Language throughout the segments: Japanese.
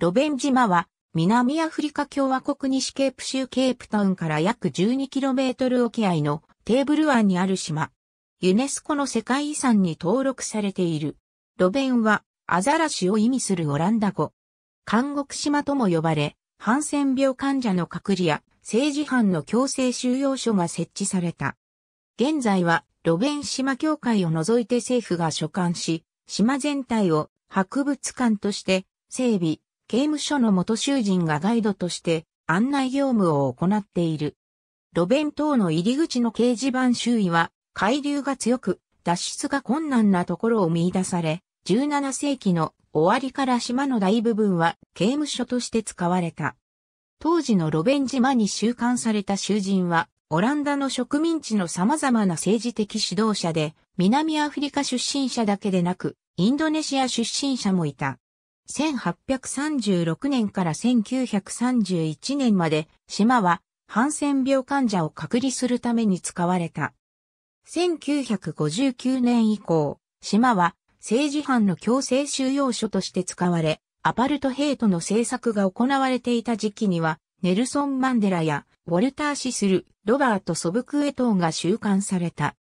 ロベン島は、南アフリカ共和国西ケープ州ケープタウンから約 12km 沖合のテーブル湾にある島。ユネスコの世界遺産に登録されている。ロベンは、アザラシを意味するオランダ語。監獄島とも呼ばれ、ハンセン病患者の隔離や政治犯の強制収容所が設置された。現在は、ロベン島協会を除いて政府が所管し、島全体を博物館として整備、刑務所の元囚人がガイドとして案内業務を行っている。路弁等の入り口の掲示板周囲は海流が強く脱出が困難なところを見出され、17世紀の終わりから島の大部分は刑務所として使われた。当時の路弁島に収監された囚人は、オランダの植民地の様々な政治的指導者で、南アフリカ出身者だけでなく、インドネシア出身者もいた。1836年から1931年まで島はハンセン病患者を隔離するために使われた。1959年以降、島は政治犯の強制収容所として使われ、アパルトヘイトの政策が行われていた時期には、ネルソン・マンデラやウォルター・シスル、ロバート・ソブクエトンが収監された。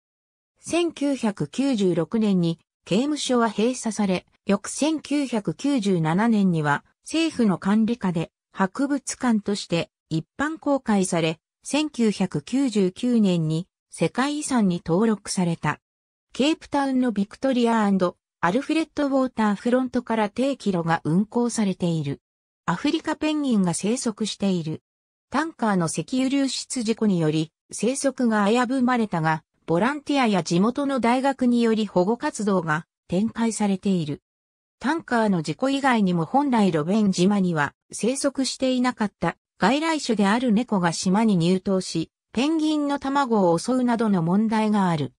1996年に刑務所は閉鎖され、翌1997年には政府の管理下で博物館として一般公開され、1999年に世界遺産に登録された。ケープタウンのビクトリアアルフレッドウォーターフロントから定キロが運行されている。アフリカペンギンが生息している。タンカーの石油流出事故により生息が危ぶまれたが、ボランティアや地元の大学により保護活動が展開されている。タンカーの事故以外にも本来ロベン島には生息していなかった外来種である猫が島に入島し、ペンギンの卵を襲うなどの問題がある。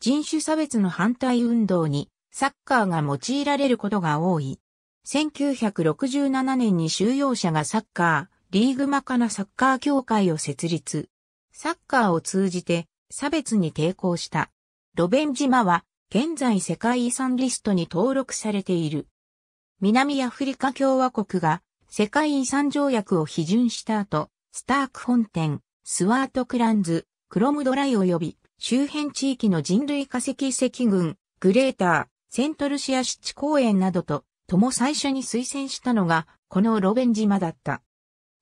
人種差別の反対運動にサッカーが用いられることが多い。1967年に収容者がサッカー、リーグマカナサッカー協会を設立。サッカーを通じて差別に抵抗した。ロベン島は現在世界遺産リストに登録されている。南アフリカ共和国が世界遺産条約を批准した後、スターク本店、スワートクランズ、クロムドライ及び周辺地域の人類化石遺跡群、グレーター、セントルシア湿地公園などと、とも最初に推薦したのが、このロベン島だった。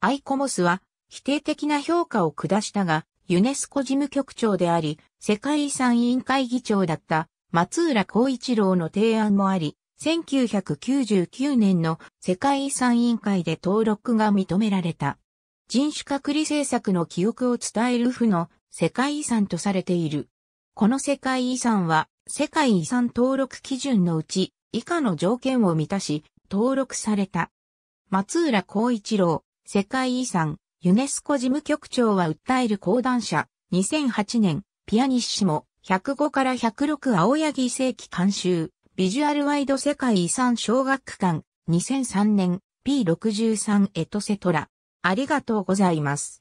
アイコモスは、否定的な評価を下したが、ユネスコ事務局長であり、世界遺産委員会議長だった松浦光一郎の提案もあり、1999年の世界遺産委員会で登録が認められた。人種隔離政策の記憶を伝える負の世界遺産とされている。この世界遺産は世界遺産登録基準のうち以下の条件を満たし登録された。松浦光一郎、世界遺産、ユネスコ事務局長は訴える講談社、2008年、ピアニッシモ、105から106青柳世紀監修、ビジュアルワイド世界遺産小学館、2003年、P63 エトセトラ。ありがとうございます。